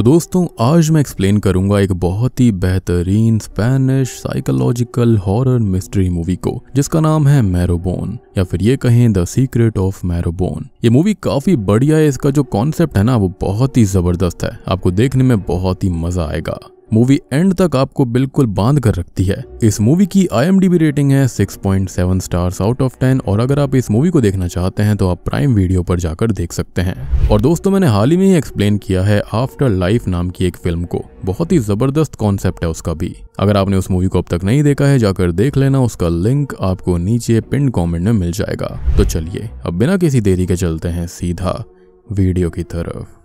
तो दोस्तों आज मैं एक्सप्लेन करूंगा एक बहुत ही बेहतरीन Spanish psychological horror mystery movie को जिसका नाम है मैरोबोन या फिर ये कहें द सीक्रेट ऑफ मैरोबोन ये मूवी काफी बढ़िया है इसका जो कॉन्सेप्ट है ना वो बहुत ही जबरदस्त है आपको देखने में बहुत ही मजा आएगा मूवी एंड तक आपको बिल्कुल बांध कर रखती है इस मूवी की आई रेटिंग है 6.7 स्टार्स आउट ऑफ 10 और अगर आप इस मूवी को देखना चाहते हैं तो आप प्राइम वीडियो पर जाकर देख सकते हैं और दोस्तों मैंने हाल ही में ही एक्सप्लेन किया है आफ्टर लाइफ नाम की एक फिल्म को बहुत ही जबरदस्त कॉन्सेप्ट है उसका भी अगर आपने उस मूवी को अब तक नहीं देखा है जाकर देख लेना उसका लिंक आपको नीचे पिन कॉमेंट में मिल जाएगा तो चलिए अब बिना किसी देरी के चलते हैं सीधा वीडियो की तरफ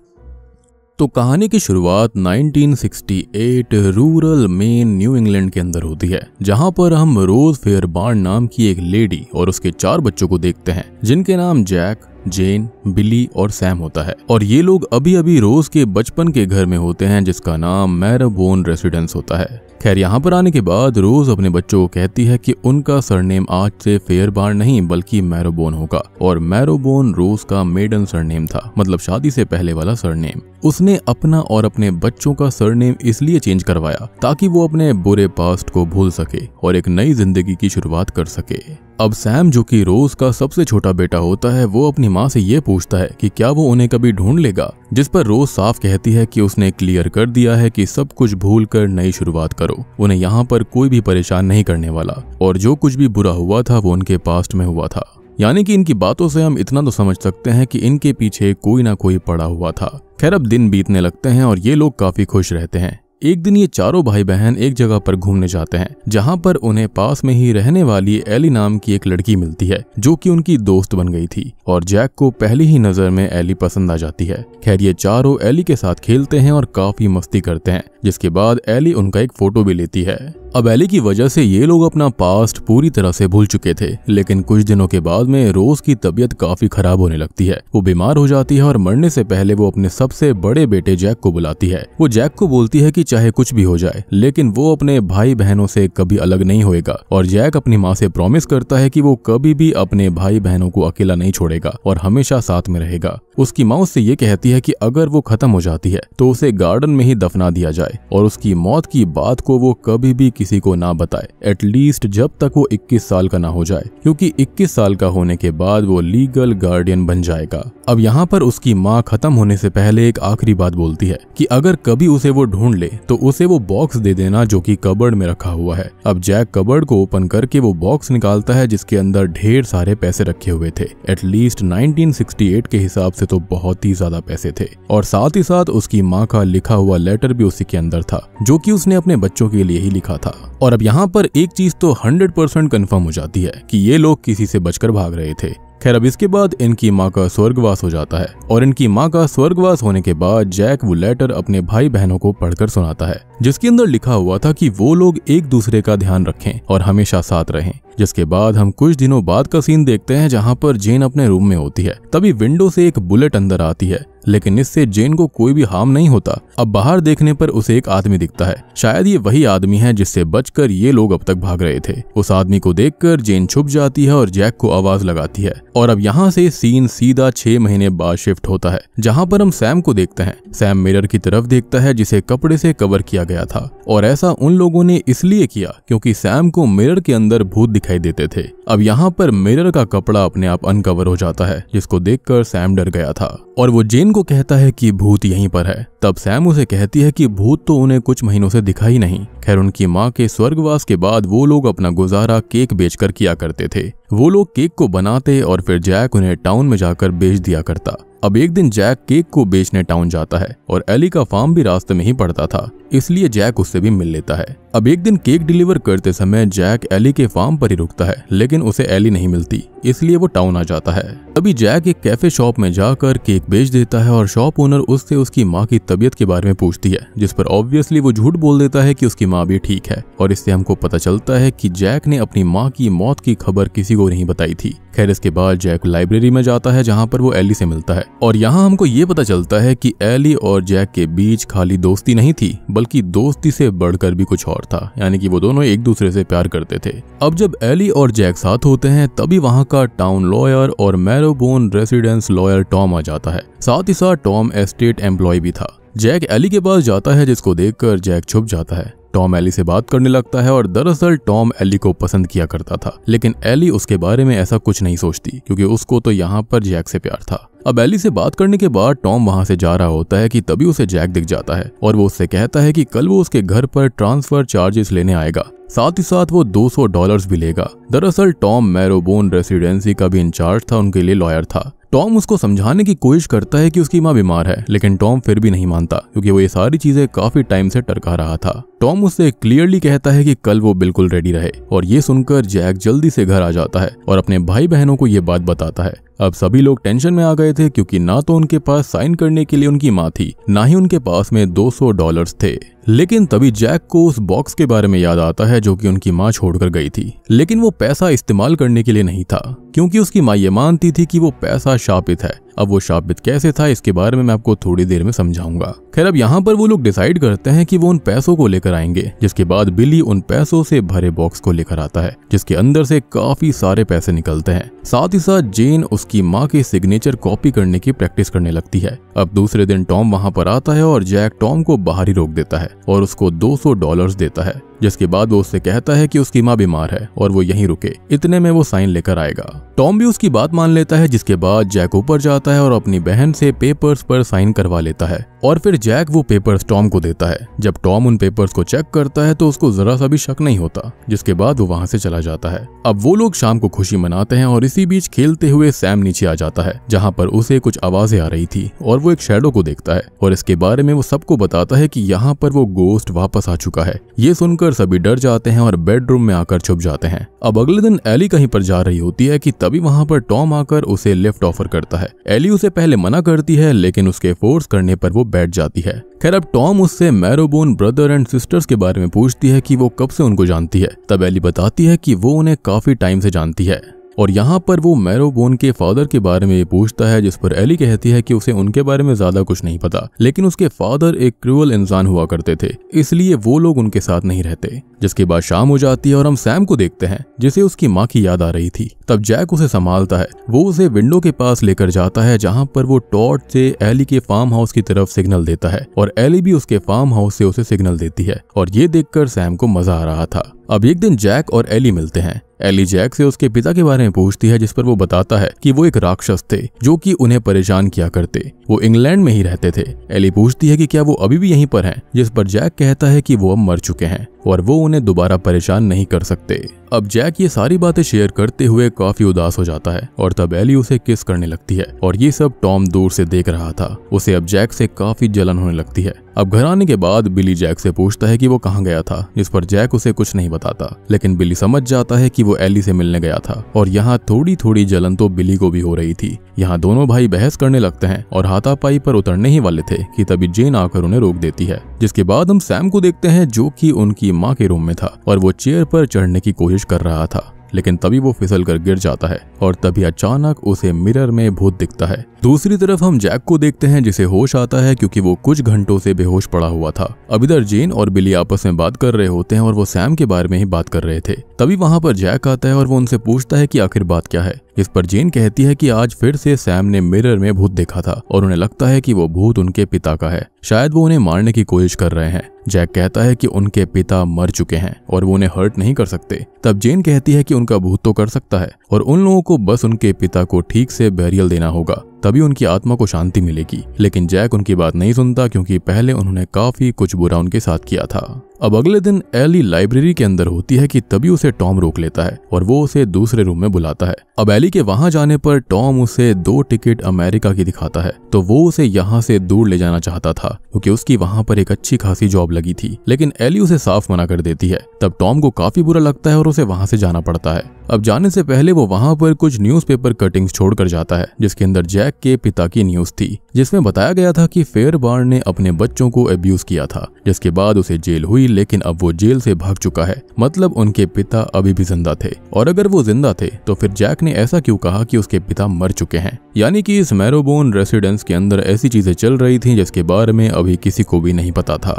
तो कहानी की शुरुआत 1968 रूरल मेन न्यू इंग्लैंड के अंदर होती है जहां पर हम रोज फेयर बार्न नाम की एक लेडी और उसके चार बच्चों को देखते हैं जिनके नाम जैक जेन बिली और सैम होता है और ये लोग अभी अभी रोज के बचपन के घर में होते हैं जिसका नाम मैरबोन रेसिडेंस होता है खैर यहाँ पर आने के बाद रोज अपने बच्चों को कहती है कि उनका सरनेम आज से फेयरबार नहीं बल्कि मैरोबोन होगा और मैरोबोन रोज का मेडन सरनेम था मतलब शादी से पहले वाला सरनेम उसने अपना और अपने बच्चों का सरनेम इसलिए चेंज करवाया ताकि वो अपने बुरे पास्ट को भूल सके और एक नई जिंदगी की शुरुआत कर सके अब सैम जो कि रोज का सबसे छोटा बेटा होता है वो अपनी माँ से ये पूछता है कि क्या वो उन्हें कभी ढूंढ लेगा जिस पर रोज साफ कहती है कि उसने क्लियर कर दिया है कि सब कुछ भूल कर नई शुरुआत करो उन्हें यहाँ पर कोई भी परेशान नहीं करने वाला और जो कुछ भी बुरा हुआ था वो उनके पास्ट में हुआ था यानी कि इनकी बातों से हम इतना तो समझ सकते हैं कि इनके पीछे कोई ना कोई पड़ा हुआ था खैर अब दिन बीतने लगते हैं और ये लोग काफी खुश रहते हैं एक दिन ये चारों भाई बहन एक जगह पर घूमने जाते हैं जहाँ पर उन्हें पास में ही रहने वाली एली नाम की एक लड़की मिलती है जो कि उनकी दोस्त बन गई थी और जैक को पहली ही नजर में एली पसंद आ जाती है खैर ये चारों एली के साथ खेलते हैं और काफी मस्ती करते हैं जिसके बाद एली उनका एक फोटो भी लेती है अब एली की वजह से ये लोग अपना पास्ट पूरी तरह से भूल चुके थे लेकिन कुछ दिनों के बाद में रोज की तबीयत काफी खराब होने लगती है वो बीमार हो जाती है और मरने से पहले वो अपने सबसे बड़े बेटे जैक को बुलाती है वो जैक को बोलती है की चाहे कुछ भी हो जाए लेकिन वो अपने भाई बहनों से कभी अलग नहीं होगा और जैक अपनी माँ से प्रॉमिस करता है की वो कभी भी अपने भाई बहनों को अकेला नहीं छोड़ेगा और हमेशा साथ में रहेगा उसकी माँ उससे ये कहती है की अगर वो खत्म हो जाती है तो उसे गार्डन में ही दफना दिया जाए जाए और उसकी मौत की बात को वो कभी भी किसी को ना बताए एटलीस्ट जब तक वो 21 साल का ना हो जाए क्योंकि 21 साल का होने के बाद वो लीगल गार्डियन बन जाएगा अब यहाँ पर उसकी माँ खत्म होने से पहले एक आखिरी बात बोलती है कि अगर कभी उसे वो ढूंढ ले तो उसे वो बॉक्स दे देना जो कि कबर्ड में रखा हुआ है अब जैक कबर्ड को ओपन करके वो बॉक्स निकालता है जिसके अंदर ढेर सारे पैसे रखे हुए थे एटलीस्ट 1968 के हिसाब से तो बहुत ही ज्यादा पैसे थे और साथ ही साथ उसकी माँ का लिखा हुआ लेटर भी उसी के अंदर था जो कि उसने अपने बच्चों के लिए ही लिखा था और अब यहाँ पर एक चीज तो 100 परसेंट कन्फर्म हो जाती है कि ये लोग किसी से बचकर भाग रहे थे खैर अब इसके बाद इनकी माँ का स्वर्गवास हो जाता है और इनकी माँ का स्वर्गवास होने के बाद जैक वो लेटर अपने भाई बहनों को पढ़कर सुनाता है जिसके अंदर लिखा हुआ था कि वो लोग एक दूसरे का ध्यान रखें और हमेशा साथ रहें जिसके बाद हम कुछ दिनों बाद का सीन देखते हैं जहाँ पर जेन अपने रूम में होती है तभी विंडो से एक बुलेट अंदर आती है लेकिन इससे जेन को कोई भी हार्म नहीं होता अब बाहर देखने पर उसे एक आदमी दिखता है शायद ये वही आदमी है जिससे बचकर ये लोग अब तक भाग रहे थे उस आदमी को देखकर जेन छुप जाती है और जैक को आवाज लगाती है और अब यहाँ से सीन सीधा छह महीने बाद शिफ्ट होता है जहाँ पर हम सैम को देखते हैं सैम मिरर की तरफ देखता है जिसे कपड़े से कवर किया गया था और ऐसा उन लोगों ने इसलिए किया क्योंकि सैम को मिरर के अंदर भूत दिख दिखाई देते थे अब यहाँ पर मिरर का कपड़ा अपने आप अनकवर हो जाता है जिसको देखकर सैम डर गया था और वो जेन को कहता है कि भूत यहीं पर है तब सैम उसे कहती है कि भूत तो उन्हें कुछ महीनों से दिखा ही नहीं खैर उनकी माँ के स्वर्गवास के बाद वो लोग अपना गुजारा केक बेचकर किया करते थे वो लोग केक को बनाते और फिर जैक उन्हें टाउन में जाकर बेच दिया करता अब एक दिन जैक केक को बेचने टाउन जाता है और एली का फार्म भी रास्ते में ही पड़ता था इसलिए जैक उससे भी मिल लेता है अब एक दिन केक डिलीवर करते समय जैक एली के फार्म पर ही रुकता है लेकिन उसे एली नहीं मिलती इसलिए वो टाउन आ जाता है अभी जैक एक कैफे शॉप में जाकर केक बेच देता है और शॉप ओनर उससे उसकी माँ की तबीयत के बारे में पूछती है जिस पर ऑब्वियसली वो झूठ बोल देता है कि उसकी माँ भी ठीक है और इससे हमको पता चलता है कि जैक ने अपनी माँ की मौत की खबर किसी को नहीं बताई थी खैर इसके बाद जैक लाइब्रेरी में जाता है जहाँ पर वो एली से मिलता है और यहाँ हमको ये पता चलता है कि एली और जैक के बीच खाली दोस्ती नहीं थी बल्कि दोस्ती से बढ़कर भी कुछ और था यानी कि वो दोनों एक दूसरे से प्यार करते थे अब जब एली और जैक साथ होते हैं तभी वहाँ का टाउन लॉयर और mar Marrowbone residence lawyer Tom आ जाता है साथ ही साथ टॉम एस्टेट एम्प्लॉय भी था जैक एली के पास जाता है जिसको देखकर जैक छुप जाता है टॉम एली से बात करने लगता है और दरअसल टॉम एली को पसंद किया करता था लेकिन एली उसके बारे में ऐसा कुछ नहीं सोचती क्योंकि उसको तो यहाँ पर जैक से प्यार था अब एली से बात करने के बाद टॉम वहां से जा रहा होता है कि तभी उसे जैक दिख जाता है और वो उससे कहता है कि कल वो उसके घर पर ट्रांसफर चार्जेस लेने आएगा साथ ही साथ वो 200 डॉलर्स भी लेगा दरअसल टॉम मैरोबोन रेसिडेंसी का भी इंचार्ज था उनके लिए लॉयर था टॉम उसको समझाने की कोशिश करता है कि उसकी माँ बीमार है लेकिन टॉम फिर भी नहीं मानता क्योंकि वो ये सारी चीजें काफी टाइम से टरका रहा था टॉम उससे क्लियरली कहता है कि कल वो बिल्कुल रेडी रहे और ये सुनकर जैक जल्दी से घर आ जाता है और अपने भाई बहनों को ये बात बताता है अब सभी लोग टेंशन में आ गए थे क्योंकि ना तो उनके पास साइन करने के लिए उनकी माँ थी ना ही उनके पास में 200 डॉलर्स थे लेकिन तभी जैक को उस बॉक्स के बारे में याद आता है जो कि उनकी माँ छोड़कर गई थी लेकिन वो पैसा इस्तेमाल करने के लिए नहीं था क्योंकि उसकी माँ ये मानती थी कि वो पैसा शापित है अब वो शापित कैसे था इसके बारे में मैं आपको थोड़ी देर में समझाऊंगा खैर अब यहाँ पर वो लोग डिसाइड करते हैं कि वो उन पैसों को लेकर आएंगे जिसके बाद बिली उन पैसों से भरे बॉक्स को लेकर आता है जिसके अंदर से काफी सारे पैसे निकलते हैं साथ ही साथ जेन उसकी माँ के सिग्नेचर कॉपी करने की प्रैक्टिस करने लगती है अब दूसरे दिन टॉम वहाँ पर आता है और जैक टॉम को बाहर ही रोक देता है और उसको 200 डॉलर्स देता है जिसके बाद वो उससे कहता है कि उसकी माँ बीमार है और वो यहीं रुके इतने में वो साइन लेकर आएगा टॉम भी उसकी बात मान लेता है जिसके बाद जैक ऊपर जाता है और अपनी बहन से पेपर्स पर साइन करवा लेता है और फिर जैक वो पेपर्स टॉम को देता है जब टॉम उन पेपर्स को चेक करता है तो उसको जरा सा भी शक नहीं होता जिसके बाद वो वहाँ से चला जाता है अब वो लोग शाम को खुशी मनाते हैं और इसी बीच खेलते हुए सैम नीचे आ जाता है जहाँ पर उसे कुछ आवाजें आ रही थी और वो एक शेडो को देखता है और इसके बारे में वो सबको बताता है की यहाँ पर वो गोस्ट वापस आ चुका है ये सुनकर देखकर सभी डर जाते हैं और बेडरूम में आकर छुप जाते हैं अब अगले दिन एली कहीं पर जा रही होती है कि तभी वहां पर टॉम आकर उसे लिफ्ट ऑफर करता है एली उसे पहले मना करती है लेकिन उसके फोर्स करने पर वो बैठ जाती है खैर अब टॉम उससे मैरोबोन ब्रदर एंड सिस्टर्स के बारे में पूछती है कि वो कब से उनको जानती है तब एली बताती है कि वो उन्हें काफी टाइम से जानती है और यहाँ पर वो मैरोबोन के फादर के बारे में पूछता है जिस पर एली कहती है कि उसे उनके बारे में ज्यादा कुछ नहीं पता लेकिन उसके फादर एक क्रूअल इंसान हुआ करते थे इसलिए वो लोग उनके साथ नहीं रहते जिसके बाद शाम हो जाती है और हम सैम को देखते हैं जिसे उसकी माँ की याद आ रही थी तब जैक उसे संभालता है वो उसे विंडो के पास लेकर जाता है जहाँ पर वो टॉर्च से एली के फार्म हाउस की तरफ सिग्नल देता है और एली भी उसके फार्म हाउस से उसे सिग्नल देती है और ये देखकर सैम को मजा आ रहा था अब एक दिन जैक और एली मिलते हैं एली जैक से उसके पिता के बारे में पूछती है जिस पर वो बताता है कि वो एक राक्षस थे जो कि उन्हें परेशान किया करते वो इंग्लैंड में ही रहते थे एली पूछती है कि क्या वो अभी भी यहीं पर हैं जिस पर जैक कहता है कि वो अब मर चुके हैं और वो उन्हें दोबारा परेशान नहीं कर सकते अब जैक ये सारी बातें शेयर करते हुए काफी उदास हो जाता है और तब एली उसे किस करने लगती है और ये सब टॉम दूर से देख रहा था उसे अब जैक से काफी जलन होने लगती है अब घर आने के बाद बिली जैक से पूछता है कि वो कहाँ गया था जिस पर जैक उसे कुछ नहीं बताता लेकिन बिली समझ जाता है कि वो एली से मिलने गया था और यहाँ थोड़ी थोड़ी जलन तो बिली को भी हो रही थी यहाँ दोनों भाई बहस करने लगते हैं और हाथापाई पर उतरने ही वाले थे कि तभी जेन आकर उन्हें रोक देती है जिसके बाद हम सैम को देखते हैं जो कि उनकी माँ के रूम में था और वो चेयर पर चढ़ने की कोशिश कर रहा था लेकिन तभी वो फिसल कर गिर जाता है और तभी अचानक उसे मिरर में भूत दिखता है दूसरी तरफ हम जैक को देखते हैं जिसे होश आता है क्योंकि वो कुछ घंटों से बेहोश पड़ा हुआ था अब इधर जेन और बिली आपस में बात कर रहे होते हैं और वो सैम के बारे में ही बात कर रहे थे तभी वहां पर जैक आता है और वो उनसे पूछता है की आखिर बात क्या है इस पर जेन कहती है कि आज फिर से सैम ने मिरर में भूत देखा था और उन्हें लगता है कि वो भूत उनके पिता का है शायद वो उन्हें मारने की कोशिश कर रहे हैं जैक कहता है कि उनके पिता मर चुके हैं और वो उन्हें हर्ट नहीं कर सकते तब जेन कहती है कि उनका भूत तो कर सकता है और उन लोगों को बस उनके पिता को ठीक से बैरियल देना होगा तभी उनकी आत्मा को शांति मिलेगी लेकिन जैक उनकी बात नहीं सुनता क्योंकि पहले उन्होंने काफी कुछ बुरा उनके साथ किया था अब अगले दिन एली लाइब्रेरी के अंदर होती है कि तभी उसे टॉम रोक लेता है और वो उसे दूसरे रूम में बुलाता है अब एली के वहां जाने पर टॉम उसे दो टिकट अमेरिका की दिखाता है तो वो उसे यहाँ से दूर ले जाना चाहता था क्योंकि उसकी वहां पर एक अच्छी खासी जॉब लगी थी लेकिन एली उसे साफ मना कर देती है तब टॉम को काफी बुरा लगता है और उसे वहां से जाना पड़ता है अब जाने से पहले वो वहां पर कुछ न्यूज़पेपर कटिंग्स छोड़कर जाता है जिसके अंदर जैक के पिता की न्यूज थी जिसमें बताया गया था कि फेयरबार्न ने अपने बच्चों को अब्यूज किया था जिसके बाद उसे जेल हुई लेकिन अब वो जेल से भाग चुका है मतलब उनके पिता अभी भी जिंदा थे और अगर वो जिंदा थे तो फिर जैक ने ऐसा क्यों कहा कि उसके पिता मर चुके हैं यानी कि इस मैरोबोन रेसिडेंस के अंदर ऐसी चीजें चल रही थी जिसके बारे में अभी किसी को भी नहीं पता था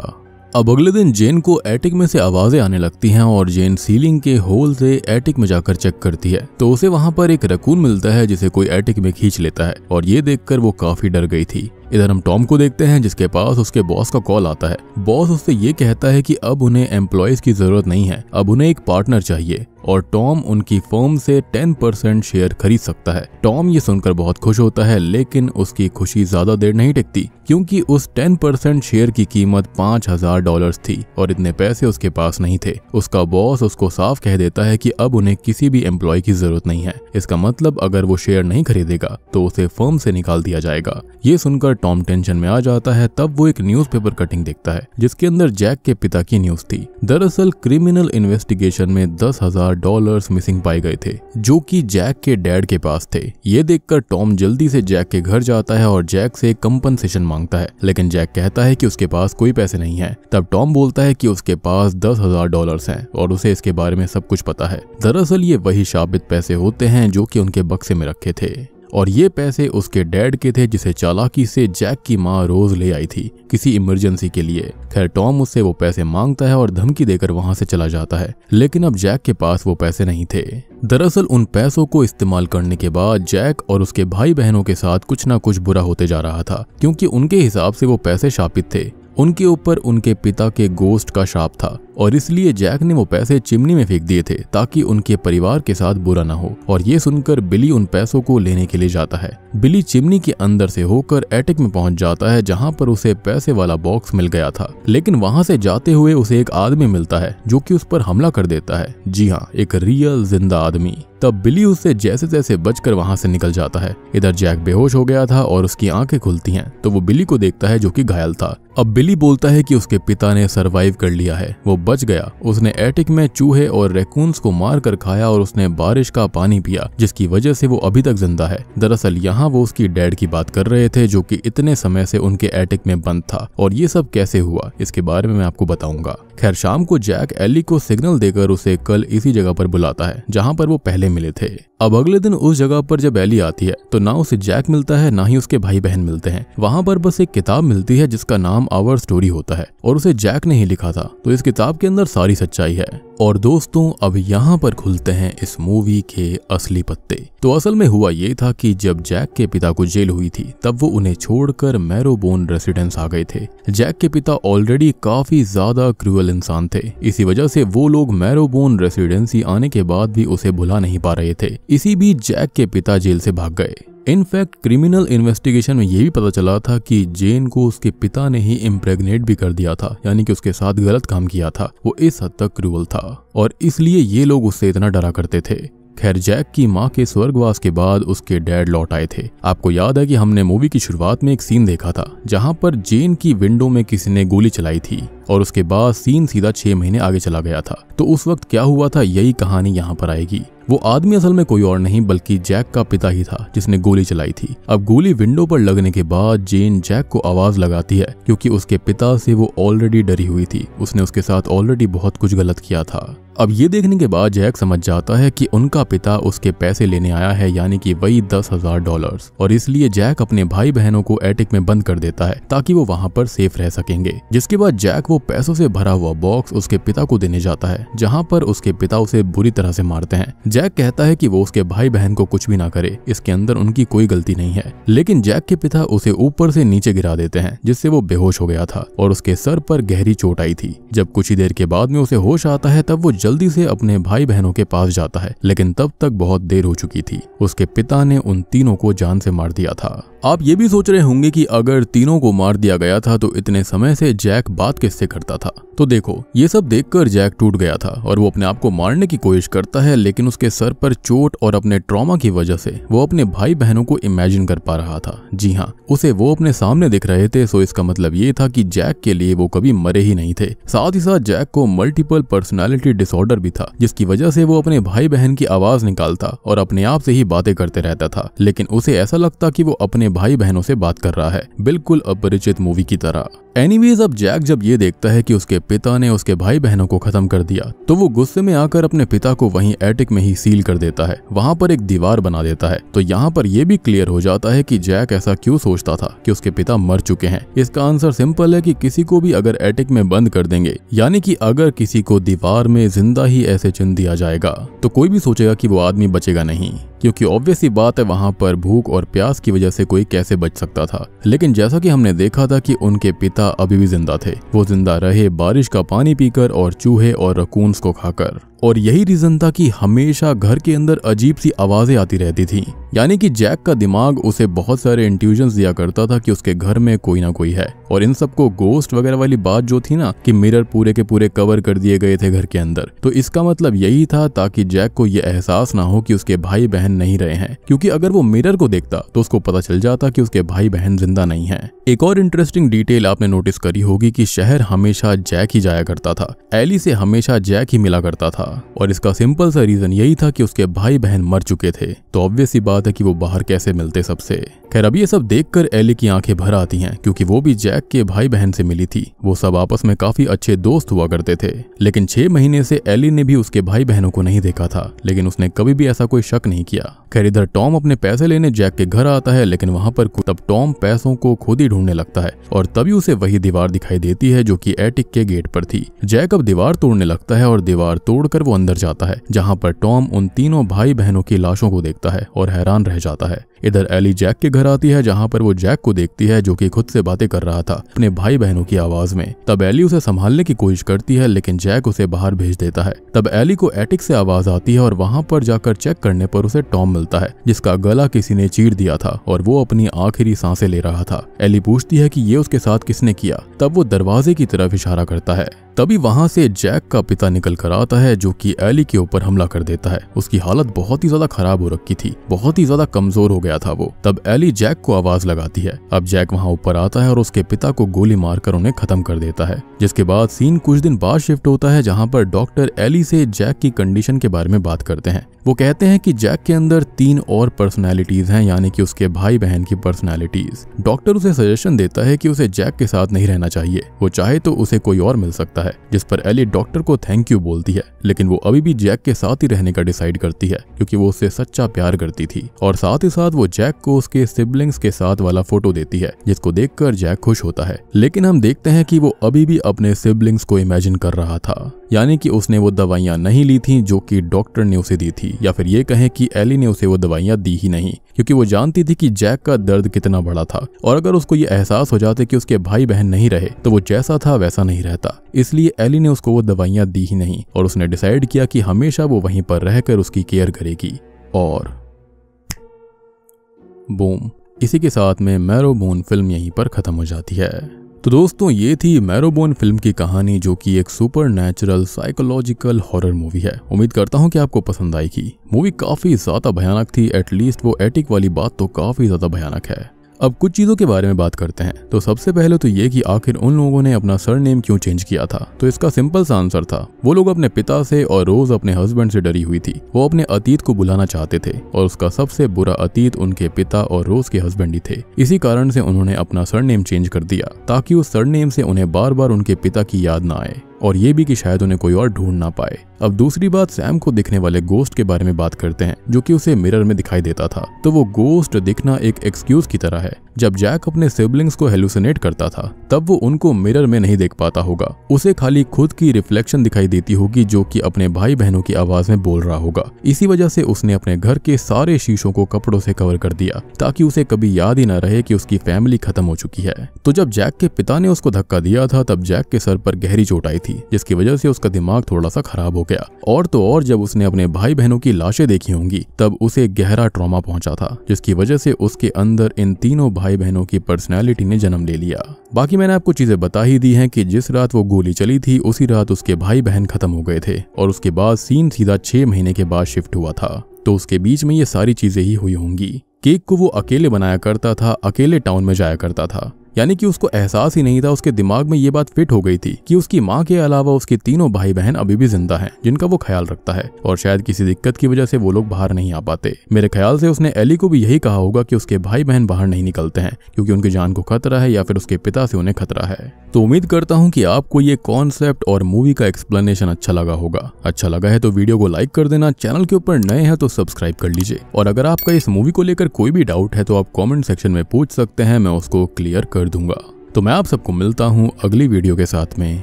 अब अगले दिन जेन को एटिक में से आवाजें आने लगती हैं और जेन सीलिंग के होल से एटिक में जाकर चेक करती है तो उसे वहां पर एक रकून मिलता है जिसे कोई एटिक में खींच लेता है और ये देखकर वो काफी डर गई थी इधर हम टॉम को देखते हैं जिसके पास उसके बॉस का कॉल आता है बॉस उससे ये कहता है कि अब उन्हें एम्प्लॉयज की जरूरत नहीं है अब उन्हें एक पार्टनर चाहिए और टॉम उनकी फर्म से 10% शेयर खरीद सकता है टॉम ये सुनकर बहुत खुश होता है लेकिन उसकी खुशी ज्यादा देर नहीं टिकती क्योंकि उस 10% शेयर की कीमत पाँच हजार डॉलर थी और इतने पैसे उसके पास नहीं थे उसका बॉस उसको साफ कह देता है की अब उन्हें किसी भी एम्प्लॉय की जरूरत नहीं है इसका मतलब अगर वो शेयर नहीं खरीदेगा तो उसे फर्म से निकाल दिया जाएगा ये सुनकर टॉम टेंशन में आ जाता है तब वो एक न्यूज कटिंग देखता है जिसके अंदर जैक के पिता की न्यूज थी दरअसल क्रिमिनल इन्वेस्टिगेशन में दस हजार डॉलर मिसिंग पाए गए थे जो कि जैक के डैड के पास थे ये देखकर टॉम जल्दी से जैक के घर जाता है और जैक से कंपनसेशन मांगता है लेकिन जैक कहता है कि उसके पास कोई पैसे नहीं है तब टॉम बोलता है कि उसके पास दस हजार डॉलर है और उसे इसके बारे में सब कुछ पता है दरअसल ये वही शाबित पैसे होते हैं जो की उनके बक्से में रखे थे और ये पैसे उसके डैड के थे जिसे चालाकी से जैक की माँ रोज ले आई थी किसी इमरजेंसी के लिए खैर टॉम उससे वो पैसे मांगता है और धमकी देकर वहां से चला जाता है लेकिन अब जैक के पास वो पैसे नहीं थे दरअसल उन पैसों को इस्तेमाल करने के बाद जैक और उसके भाई बहनों के साथ कुछ ना कुछ बुरा होते जा रहा था क्योंकि उनके हिसाब से वो पैसे शापित थे उनके ऊपर उनके पिता के गोस्ट का शाप था और इसलिए जैक ने वो पैसे चिमनी में फेंक दिए थे ताकि उनके परिवार के साथ बुरा न हो और ये सुनकर बिली उन पैसों को लेने के लिए जाता है बिली चिमनी के अंदर से होकर एटिक में पहुंच जाता है जहां पर उसे पैसे वाला बॉक्स मिल गया था लेकिन वहां से जाते हुए उसे एक आदमी मिलता है जो की उस पर हमला कर देता है जी हाँ एक रियल जिंदा आदमी तब बिली उससे जैसे तैसे बचकर वहां से निकल जाता है इधर जैक बेहोश हो गया था और उसकी आंखें खुलती हैं तो वो बिली को देखता है जो कि घायल था अब बिली बोलता है कि उसके पिता ने सरवाइव कर लिया है वो बच गया उसने एटिक में चूहे और रेकून्स को मार कर खाया और उसने बारिश का पानी पिया जिसकी वजह से वो अभी तक जिंदा है दरअसल यहाँ वो उसकी डैड की बात कर रहे थे जो कि इतने समय से उनके एटिक में बंद था और ये सब कैसे हुआ इसके बारे में मैं आपको बताऊंगा खैर शाम को जैक एली को सिग्नल देकर उसे कल इसी जगह पर बुलाता है जहाँ पर वो पहले मिले थे अब अगले दिन उस जगह पर जब एली आती है तो ना उसे जैक मिलता है ना ही उसके भाई बहन मिलते हैं वहां पर बस एक किताब मिलती है जिसका नाम आवर स्टोरी होता है और उसे जैक ने ही लिखा था तो इस किताब के अंदर सारी सच्चाई है और दोस्तों अब यहाँ पर खुलते हैं इस मूवी के असली पत्ते तो असल में हुआ ये था कि जब जैक के पिता को जेल हुई थी तब वो उन्हें छोड़कर मैरोबोन रेसिडेंस आ गए थे जैक के पिता ऑलरेडी काफी ज्यादा क्रूअल इंसान थे इसी वजह से वो लोग मैरोबोन रेसिडेंसी आने के बाद भी उसे भुला नहीं पा रहे थे इसी बीच जैक के पिता जेल से भाग गए इनफैक्ट क्रिमिनल इन्वेस्टिगेशन में यह भी पता चला था कि जेन को उसके पिता ने ही इम्प्रेगनेट भी कर दिया था यानी कि उसके साथ गलत काम किया था वो इस हद तक क्रूअल था और इसलिए ये लोग उससे इतना डरा करते थे खैर जैक की माँ के स्वर्गवास के बाद उसके डैड लौट आए थे आपको याद है कि हमने मूवी की शुरुआत में एक सीन देखा था जहाँ पर जेन की विंडो में किसी ने गोली चलाई थी और उसके बाद सीन सीधा छह महीने आगे चला गया था तो उस वक्त क्या हुआ था यही कहानी यहाँ पर आएगी वो आदमी असल में कोई और नहीं बल्कि जैक का पिता ही था जिसने गोली चलाई थी अब गोली विंडो पर लगने के बाद जेन जैक को आवाज लगाती है क्योंकि उसके पिता से वो ऑलरेडी डरी हुई थी उसने उसके साथ ऑलरेडी बहुत कुछ गलत किया था अब ये देखने के बाद जैक समझ जाता है कि उनका पिता उसके पैसे लेने आया है यानी कि वही दस हजार डॉलर और इसलिए जैक अपने भाई बहनों को एटिक में बंद कर देता है ताकि वो वहाँ पर सेफ रह सकेंगे जिसके बाद जैक वो पैसों से भरा हुआ बॉक्स उसके पिता को देने जाता है जहाँ पर उसके पिता उसे बुरी तरह से मारते हैं जैक कहता है कि वो उसके भाई बहन को कुछ भी ना करे इसके अंदर उनकी कोई गलती नहीं है लेकिन जैक के पिता उसे ऊपर से नीचे गिरा देते हैं जिससे वो बेहोश हो गया था और उसके सर पर गहरी चोट आई थी जब कुछ ही देर के बाद में उसे होश आता है तब वो जल्दी से अपने भाई बहनों के पास जाता है लेकिन तब तक बहुत देर हो चुकी थी उसके पिता ने उन तीनों को जान से मार दिया था आप ये भी सोच रहे होंगे कि अगर तीनों को मार दिया गया था तो इतने समय से जैक बात किससे करता था तो देखो ये सब देखकर जैक टूट गया था और वो अपने आप को मारने की कोशिश करता है लेकिन उसके के सर पर चोट और अपने ट्रॉमा की वजह से वो अपने भाई बहनों को इमेजिन कर पा रहा था जी हाँ उसे वो अपने सामने दिख रहे थे सो इसका मतलब ये था कि जैक के लिए वो कभी मरे ही नहीं थे साथ ही साथ जैक को मल्टीपल पर्सनैलिटी डिसऑर्डर भी था जिसकी वजह से वो अपने भाई बहन की आवाज निकालता और अपने आप से ही बातें करते रहता था लेकिन उसे ऐसा लगता की वो अपने भाई बहनों से बात कर रहा है बिल्कुल अपरिचित मूवी की तरह एनीवेज अब जैक जब ये देखता है कि उसके पिता ने उसके भाई बहनों को खत्म कर दिया तो वो गुस्से में आकर अपने पिता को वहीं एटिक में ही सील कर देता है वहां पर एक दीवार बना देता है तो यहाँ पर यह भी क्लियर हो जाता है कि जैक ऐसा क्यों सोचता था कि उसके पिता मर चुके हैं इसका आंसर सिंपल है कि किसी को भी अगर एटिक में बंद कर देंगे यानी कि अगर किसी को दीवार में जिंदा ही ऐसे चुन दिया जाएगा तो कोई भी सोचेगा कि वो आदमी बचेगा नहीं क्योंकि ऑब्वियस ही बात है वहां पर भूख और प्यास की वजह से कोई कैसे बच सकता था लेकिन जैसा कि हमने देखा था कि उनके पिता अभी भी जिंदा थे वो जिंदा रहे बारिश का पानी पीकर और चूहे और रकूंस को खाकर और यही रीजन था कि हमेशा घर के अंदर अजीब सी आवाजें आती रहती थी यानी कि जैक का दिमाग उसे बहुत सारे इंट्यूजन दिया करता था कि उसके घर में कोई ना कोई है और इन सबको गोस्ट वगैरह वाली बात जो थी ना कि मिरर पूरे के पूरे कवर कर दिए गए थे घर के अंदर तो इसका मतलब यही था ताकि जैक को ये एहसास ना हो कि उसके भाई बहन बहन नहीं रहे हैं क्योंकि अगर वो मिरर को देखता तो उसको पता चल जाता कि उसके भाई बहन जिंदा नहीं है एक और इंटरेस्टिंग डिटेल आपने नोटिस करी होगी कि शहर हमेशा जैक ही जाया करता था एली से हमेशा जैक ही मिला करता था और इसका सिंपल सा रीजन यही था कि उसके भाई बहन मर चुके थे तो ऑब्वियस ही बात है कि वो बाहर कैसे मिलते सबसे खैर अब ये सब देखकर एली की आंखें भर आती हैं क्योंकि वो भी जैक के भाई बहन से मिली थी वो सब आपस में काफी अच्छे दोस्त हुआ करते थे लेकिन छह महीने से एली ने भी उसके भाई बहनों को नहीं देखा था लेकिन उसने कभी भी ऐसा कोई शक नहीं किया खैर इधर टॉम अपने पैसे लेने जैक के घर आता है लेकिन वहां पर तब टॉम पैसों को खुद ही ढूंढने लगता है और तभी उसे वही दीवार दिखाई देती है जो कि एटिक के गेट पर थी जैक अब दीवार तोड़ने लगता है और दीवार तोड़कर वो अंदर जाता है जहाँ पर टॉम उन तीनों भाई बहनों की लाशों को देखता है और हैरान रह जाता है इधर एली जैक के घर घर आती है जहाँ पर वो जैक को देखती है जो कि खुद से बातें कर रहा था अपने भाई बहनों की आवाज में तब एली उसे संभालने की कोशिश करती है लेकिन जैक उसे बाहर भेज देता है तब एली को एटिक से आवाज आती है और वहाँ पर जाकर चेक करने पर उसे टॉम मिलता है जिसका गला किसी ने चीर दिया था और वो अपनी आखिरी सांसें ले रहा था एली पूछती है कि ये उसके साथ किसने किया तब वो दरवाजे की तरफ इशारा करता है तभी वहां से जैक का पिता निकल कर आता है जो कि एली के ऊपर हमला कर देता है उसकी हालत बहुत ही ज्यादा खराब हो रखी थी बहुत ही ज्यादा कमजोर हो गया था वो तब एली जैक को आवाज लगाती है अब जैक वहाँ ऊपर आता है और उसके पिता को गोली मारकर उन्हें खत्म कर देता है जिसके बाद सीन कुछ दिन बाद शिफ्ट होता है जहाँ पर डॉक्टर एली से जैक की कंडीशन के बारे में बात करते हैं वो कहते हैं कि जैक के अंदर तीन और पर्सनैलिटीज हैं यानी कि उसके भाई बहन की पर्सनैलिटीज डॉक्टर उसे सजेशन देता है कि उसे जैक के साथ नहीं रहना चाहिए वो चाहे तो उसे कोई और मिल सकता है जिस पर एली डॉक्टर को थैंक यू बोलती है लेकिन वो अभी भी जैक के साथ ही रहने का डिसाइड करती है क्योंकि वो उससे सच्चा प्यार करती थी और साथ ही साथ वो जैक को उसके सिबलिंग्स के साथ वाला फोटो देती है जिसको देखकर जैक खुश होता है लेकिन हम देखते हैं कि वो अभी भी अपने सिबलिंग्स को इमेजिन कर रहा था यानी कि उसने वो दवाइयां नहीं ली थी जो कि डॉक्टर ने उसे दी थी या फिर ये कहें कि एली ने उसे उसे वो दवाइयाँ दी ही नहीं क्योंकि वो जानती थी कि जैक का दर्द कितना बड़ा था और अगर उसको ये एहसास हो जाते कि उसके भाई बहन नहीं रहे तो वो जैसा था वैसा नहीं रहता इसलिए एली ने उसको वो दवाइयाँ दी ही नहीं और उसने डिसाइड किया कि हमेशा वो वहीं पर रहकर उसकी केयर करेगी और बूम इसी के साथ में मैरोबोन फिल्म यहीं पर खत्म हो जाती है तो दोस्तों ये थी मैरोबोन फिल्म की कहानी जो कि एक supernatural psychological horror movie है उम्मीद करता हूँ कि आपको पसंद आएगी मूवी काफी ज्यादा भयानक थी एटलीस्ट वो एटिक वाली बात तो काफी ज्यादा भयानक है अब कुछ चीज़ों के बारे में बात करते हैं तो सबसे पहले तो ये कि आखिर उन लोगों ने अपना सर नेम क्यों चेंज किया था तो इसका सिंपल सा आंसर था वो लोग अपने पिता से और रोज अपने हस्बैंड से डरी हुई थी वो अपने अतीत को बुलाना चाहते थे और उसका सबसे बुरा अतीत उनके पिता और रोज के हस्बैंड ही थे इसी कारण से उन्होंने अपना सरनेम चेंज कर दिया ताकि उस सरनेम से उन्हें बार बार उनके पिता की याद ना आए और ये भी कि शायद उन्हें कोई और ढूंढ ना पाए अब दूसरी बात सैम को दिखने वाले गोस्ट के बारे में बात करते हैं जो कि उसे मिरर में दिखाई देता था तो वो गोस्ट दिखना एक एक्सक्यूज की तरह है जब जैक अपने सिबलिंग्स को हेलुसिनेट करता था तब वो उनको मिरर में नहीं देख पाता होगा उसे खाली खुद की रिफ्लेक्शन दिखाई देती होगी जो कि अपने भाई बहनों की आवाज में बोल रहा होगा इसी वजह से उसने अपने घर के सारे शीशों को कपड़ों से कवर कर दिया ताकि उसे कभी याद ही न रहे कि उसकी फैमिली खत्म हो चुकी है तो जब जैक के पिता ने उसको धक्का दिया था तब जैक के सर पर गहरी चोट आई थी जिसकी वजह से उसका दिमाग थोड़ा सा खराब हो गया और तो और जब उसने अपने भाई बहनों की लाशें देखी होंगी तब उसे गहरा ट्रॉमा पहुंचा था जिसकी वजह से उसके अंदर इन तीनों भाई भाई बहनों की पर्सनैलिटी ने जन्म ले लिया बाकी मैंने आपको चीजें बता ही दी हैं कि जिस रात वो गोली चली थी उसी रात उसके भाई बहन खत्म हो गए थे और उसके बाद सीन सीधा छह महीने के बाद शिफ्ट हुआ था तो उसके बीच में ये सारी चीजें ही हुई होंगी केक को वो अकेले बनाया करता था अकेले टाउन में जाया करता था यानी कि उसको एहसास ही नहीं था उसके दिमाग में ये बात फिट हो गई थी कि उसकी माँ के अलावा उसके तीनों भाई बहन अभी भी जिंदा हैं जिनका वो ख्याल रखता है और शायद किसी दिक्कत की वजह से वो लोग बाहर नहीं आ पाते मेरे ख्याल से उसने एली को भी यही कहा होगा कि उसके भाई बहन बाहर नहीं निकलते हैं क्योंकि उनकी जान को खतरा है या फिर उसके पिता से उन्हें खतरा है तो उम्मीद करता हूँ कि आपको ये कॉन्सेप्ट और मूवी का एक्सप्लेनेशन अच्छा लगा होगा अच्छा लगा है तो वीडियो को लाइक कर देना चैनल के ऊपर नए हैं तो सब्सक्राइब कर लीजिए और अगर आपका इस मूवी को लेकर कोई भी डाउट है तो आप कॉमेंट सेक्शन में पूछ सकते हैं मैं उसको क्लियर कर कर दूंगा तो मैं आप सबको मिलता हूँ अगली वीडियो के साथ में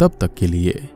तब तक के लिए